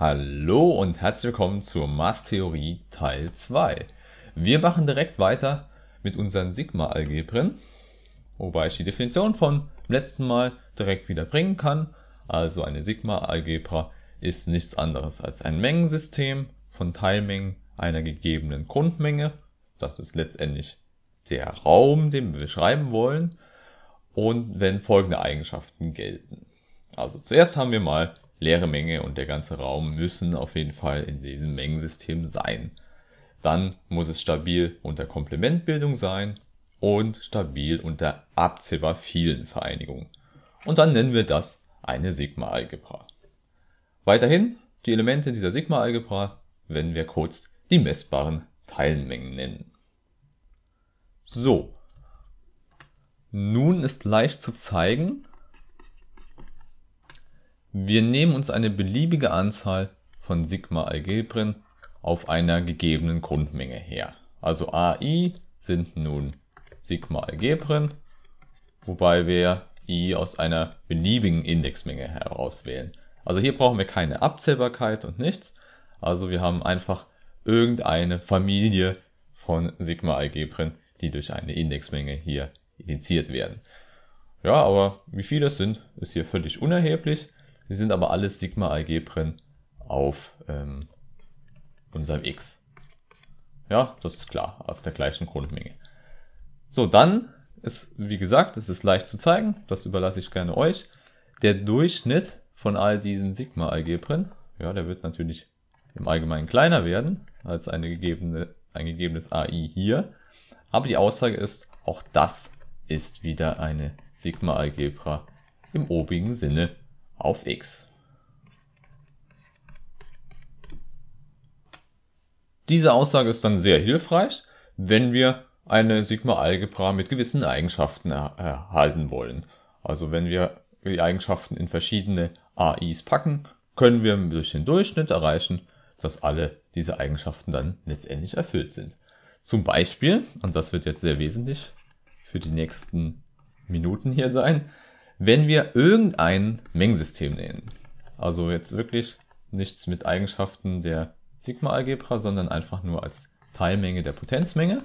Hallo und herzlich willkommen zur Maßtheorie Teil 2. Wir machen direkt weiter mit unseren Sigma-Algebren, wobei ich die Definition von letzten Mal direkt wieder bringen kann. Also eine Sigma-Algebra ist nichts anderes als ein Mengensystem von Teilmengen einer gegebenen Grundmenge. Das ist letztendlich der Raum, den wir beschreiben wollen. Und wenn folgende Eigenschaften gelten. Also zuerst haben wir mal leere Menge und der ganze Raum müssen auf jeden Fall in diesem Mengensystem sein. Dann muss es stabil unter Komplementbildung sein und stabil unter abzählbar vielen Vereinigungen. Und dann nennen wir das eine Sigma-Algebra. Weiterhin die Elemente dieser Sigma-Algebra, wenn wir kurz die messbaren Teilmengen nennen. So, nun ist leicht zu zeigen, wir nehmen uns eine beliebige Anzahl von Sigma-Algebren auf einer gegebenen Grundmenge her. Also AI sind nun Sigma-Algebren, wobei wir I aus einer beliebigen Indexmenge herauswählen. Also hier brauchen wir keine Abzählbarkeit und nichts. Also wir haben einfach irgendeine Familie von Sigma-Algebren, die durch eine Indexmenge hier indiziert werden. Ja, aber wie viele das sind, ist hier völlig unerheblich. Sie sind aber alles Sigma-Algebren auf ähm, unserem X. Ja, das ist klar, auf der gleichen Grundmenge. So, dann ist, wie gesagt, es ist leicht zu zeigen, das überlasse ich gerne euch. Der Durchschnitt von all diesen Sigma-Algebren, ja, der wird natürlich im Allgemeinen kleiner werden als eine gegebene, ein gegebenes AI hier. Aber die Aussage ist, auch das ist wieder eine Sigma-Algebra im obigen Sinne auf X. Diese Aussage ist dann sehr hilfreich, wenn wir eine Sigma-Algebra mit gewissen Eigenschaften er erhalten wollen. Also wenn wir die Eigenschaften in verschiedene AIs packen, können wir durch den Durchschnitt erreichen, dass alle diese Eigenschaften dann letztendlich erfüllt sind. Zum Beispiel, und das wird jetzt sehr wesentlich für die nächsten Minuten hier sein, wenn wir irgendein Mengensystem nehmen. Also jetzt wirklich nichts mit Eigenschaften der Sigma-Algebra, sondern einfach nur als Teilmenge der Potenzmenge.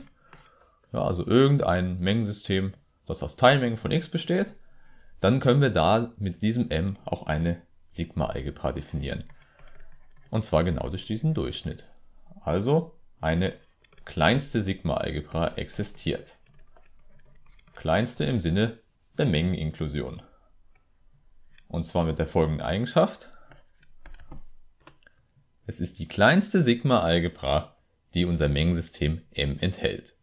Ja, also irgendein Mengensystem, das aus Teilmengen von x besteht, dann können wir da mit diesem m auch eine Sigma-Algebra definieren. Und zwar genau durch diesen Durchschnitt. Also eine kleinste Sigma-Algebra existiert. Kleinste im Sinne der Mengeninklusion. Und zwar mit der folgenden Eigenschaft. Es ist die kleinste Sigma-Algebra, die unser Mengensystem M enthält.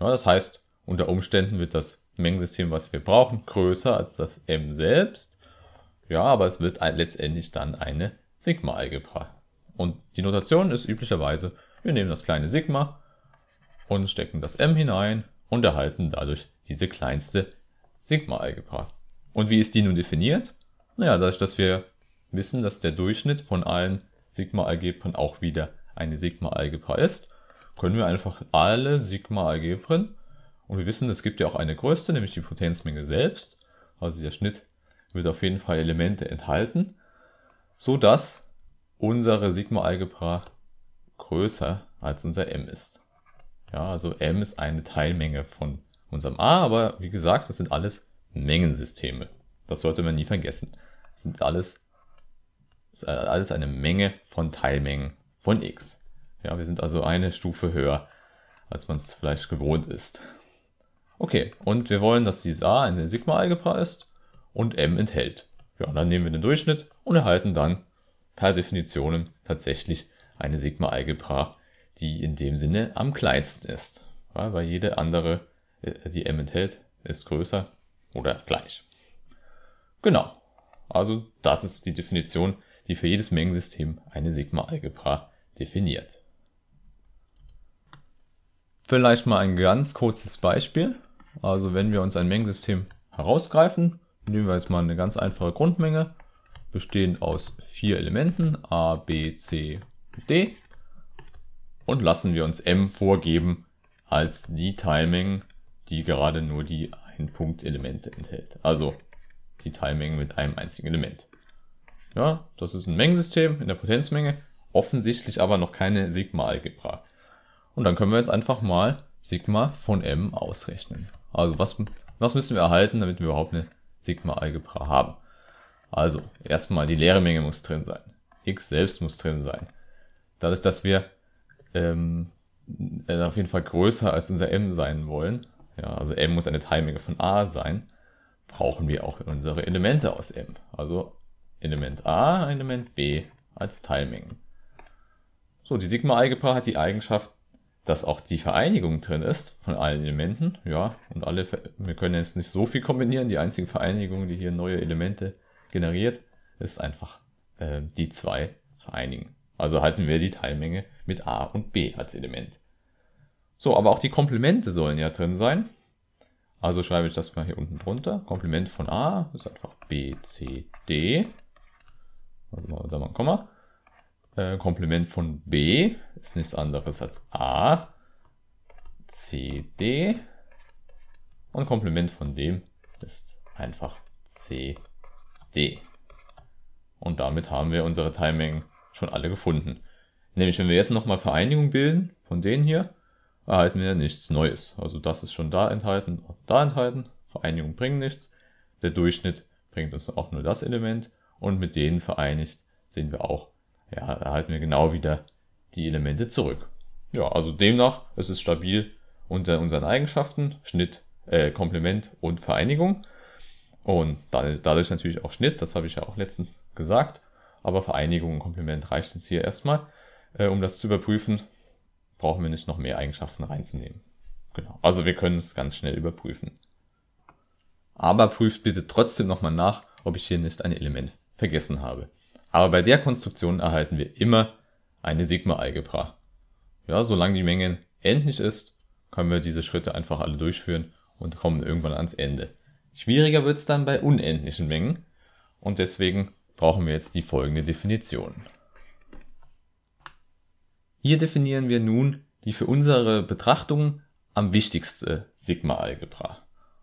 Ja, das heißt, unter Umständen wird das Mengensystem, was wir brauchen, größer als das M selbst. Ja, aber es wird letztendlich dann eine Sigma-Algebra. Und die Notation ist üblicherweise, wir nehmen das kleine Sigma und stecken das M hinein und erhalten dadurch diese kleinste Sigma-Algebra. Und wie ist die nun definiert? Naja, dadurch, dass wir wissen, dass der Durchschnitt von allen Sigma-Algebren auch wieder eine Sigma-Algebra ist, können wir einfach alle Sigma-Algebren, und wir wissen, es gibt ja auch eine Größe, nämlich die Potenzmenge selbst, also der Schnitt wird auf jeden Fall Elemente enthalten, so dass unsere Sigma-Algebra größer als unser M ist. Ja, also M ist eine Teilmenge von unserem A, ah, aber wie gesagt, das sind alles Mengensysteme. Das sollte man nie vergessen. Das sind alles, das ist alles eine Menge von Teilmengen von x. Ja, wir sind also eine Stufe höher, als man es vielleicht gewohnt ist. Okay, und wir wollen, dass dieses A eine Sigma-Algebra ist und M enthält. Ja, dann nehmen wir den Durchschnitt und erhalten dann per Definition tatsächlich eine Sigma-Algebra, die in dem Sinne am kleinsten ist. weil jede andere äh, die M enthält, ist größer oder gleich. Genau. Also das ist die Definition, die für jedes Mengensystem eine Sigma-Algebra definiert. Vielleicht mal ein ganz kurzes Beispiel. Also wenn wir uns ein Mengensystem herausgreifen, nehmen wir jetzt mal eine ganz einfache Grundmenge, bestehend aus vier Elementen A, B, C, D und lassen wir uns M vorgeben als die Teilmengen, die gerade nur die Ein-Punkt-Elemente enthält. Also die Teilmenge mit einem einzigen Element. Ja, das ist ein Mengensystem in der Potenzmenge, offensichtlich aber noch keine Sigma-Algebra. Und dann können wir jetzt einfach mal Sigma von M ausrechnen. Also was, was müssen wir erhalten, damit wir überhaupt eine Sigma-Algebra haben? Also erstmal die leere Menge muss drin sein. X selbst muss drin sein. Dadurch, dass wir ähm, äh, auf jeden Fall größer als unser M sein wollen, ja, also M muss eine Teilmenge von A sein. Brauchen wir auch unsere Elemente aus M. Also Element A, Element B als Teilmengen. So, die Sigma-Algebra hat die Eigenschaft, dass auch die Vereinigung drin ist von allen Elementen. Ja, und alle, wir können jetzt nicht so viel kombinieren. Die einzige Vereinigung, die hier neue Elemente generiert, ist einfach äh, die zwei vereinigen. Also halten wir die Teilmenge mit A und B als Element. So, aber auch die Komplimente sollen ja drin sein. Also schreibe ich das mal hier unten drunter. Kompliment von A ist einfach B, C, D. Also machen wir da mal ein Komma. Äh, Kompliment von B ist nichts anderes als A, C, D. Und Kompliment von dem ist einfach C, D. Und damit haben wir unsere Timing schon alle gefunden. Nämlich, wenn wir jetzt nochmal Vereinigung bilden von denen hier, erhalten wir nichts Neues. Also das ist schon da enthalten da enthalten. Vereinigungen bringen nichts. Der Durchschnitt bringt uns auch nur das Element. Und mit denen vereinigt sehen wir auch, ja, erhalten wir genau wieder die Elemente zurück. Ja, also demnach, es ist stabil unter unseren Eigenschaften, Schnitt, äh, Komplement und Vereinigung. Und dadurch natürlich auch Schnitt, das habe ich ja auch letztens gesagt. Aber Vereinigung und Komplement reicht uns hier erstmal, äh, um das zu überprüfen brauchen wir nicht noch mehr Eigenschaften reinzunehmen. Genau. Also wir können es ganz schnell überprüfen. Aber prüft bitte trotzdem nochmal nach, ob ich hier nicht ein Element vergessen habe. Aber bei der Konstruktion erhalten wir immer eine Sigma-Algebra. Ja, solange die Menge endlich ist, können wir diese Schritte einfach alle durchführen und kommen irgendwann ans Ende. Schwieriger wird's dann bei unendlichen Mengen und deswegen brauchen wir jetzt die folgende Definition. Hier definieren wir nun die für unsere Betrachtung am wichtigste Sigma-Algebra.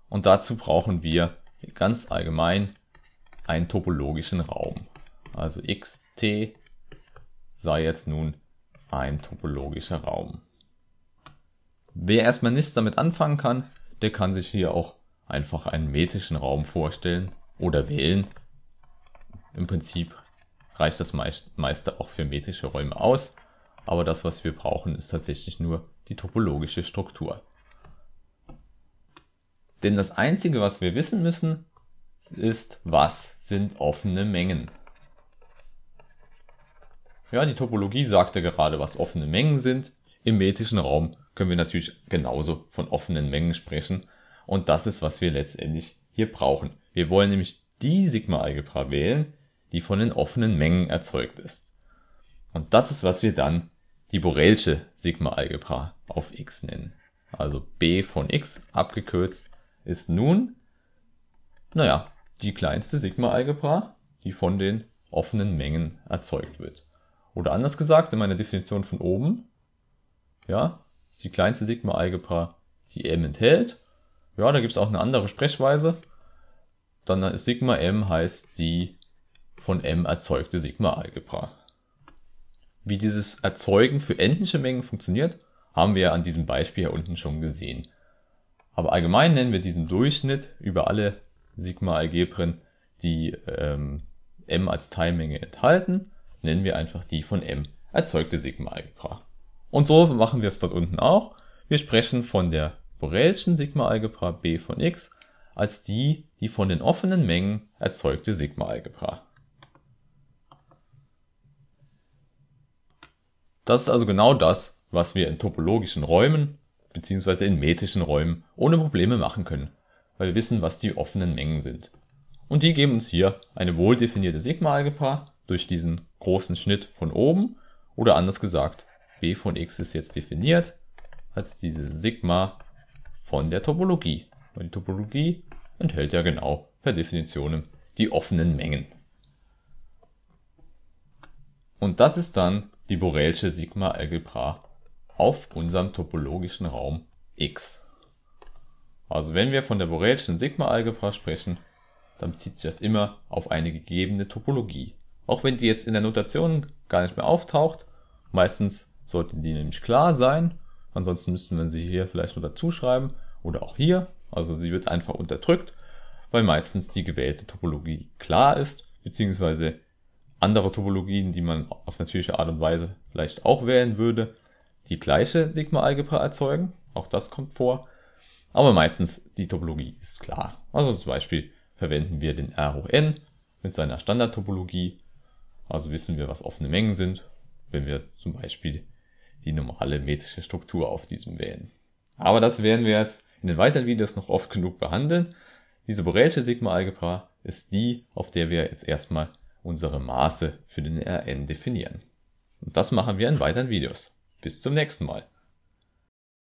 Und dazu brauchen wir ganz allgemein einen topologischen Raum. Also xt sei jetzt nun ein topologischer Raum. Wer erstmal nichts damit anfangen kann, der kann sich hier auch einfach einen metrischen Raum vorstellen oder wählen. Im Prinzip reicht das meiste auch für metrische Räume aus aber das, was wir brauchen, ist tatsächlich nur die topologische Struktur. Denn das Einzige, was wir wissen müssen, ist, was sind offene Mengen. Ja, die Topologie sagte gerade, was offene Mengen sind. Im metrischen Raum können wir natürlich genauso von offenen Mengen sprechen. Und das ist, was wir letztendlich hier brauchen. Wir wollen nämlich die Sigma-Algebra wählen, die von den offenen Mengen erzeugt ist. Und das ist, was wir dann die Borelsche Sigma-Algebra auf X nennen. Also B von X abgekürzt ist nun, naja, die kleinste Sigma-Algebra, die von den offenen Mengen erzeugt wird. Oder anders gesagt, in meiner Definition von oben, ja, ist die kleinste Sigma-Algebra, die M enthält. Ja, da gibt es auch eine andere Sprechweise. Dann ist Sigma M heißt die von M erzeugte Sigma-Algebra. Wie dieses Erzeugen für endliche Mengen funktioniert, haben wir ja an diesem Beispiel hier unten schon gesehen. Aber allgemein nennen wir diesen Durchschnitt über alle Sigma-Algebren, die ähm, m als Teilmenge enthalten, nennen wir einfach die von m erzeugte Sigma-Algebra. Und so machen wir es dort unten auch. Wir sprechen von der Borelschen Sigma-Algebra B von x als die, die von den offenen Mengen erzeugte Sigma-Algebra. Das ist also genau das, was wir in topologischen Räumen bzw. in metrischen Räumen ohne Probleme machen können, weil wir wissen, was die offenen Mengen sind. Und die geben uns hier eine wohldefinierte Sigma-Algebra durch diesen großen Schnitt von oben oder anders gesagt, b von x ist jetzt definiert als diese Sigma von der Topologie. Weil die Topologie enthält ja genau per Definition die offenen Mengen. Und das ist dann die borelsche Sigma-Algebra auf unserem topologischen Raum X. Also wenn wir von der borelschen Sigma-Algebra sprechen, dann bezieht sich das immer auf eine gegebene Topologie. Auch wenn die jetzt in der Notation gar nicht mehr auftaucht, meistens sollten die nämlich klar sein, ansonsten müsste man sie hier vielleicht nur dazu schreiben oder auch hier, also sie wird einfach unterdrückt, weil meistens die gewählte Topologie klar ist, beziehungsweise andere Topologien, die man auf natürliche Art und Weise vielleicht auch wählen würde, die gleiche Sigma-Algebra erzeugen. Auch das kommt vor. Aber meistens die Topologie ist klar. Also zum Beispiel verwenden wir den RON mit seiner Standardtopologie. Also wissen wir, was offene Mengen sind, wenn wir zum Beispiel die normale metrische Struktur auf diesem wählen. Aber das werden wir jetzt in den weiteren Videos noch oft genug behandeln. Diese Borelsche Sigma-Algebra ist die, auf der wir jetzt erstmal unsere Maße für den RN definieren. Und das machen wir in weiteren Videos. Bis zum nächsten Mal.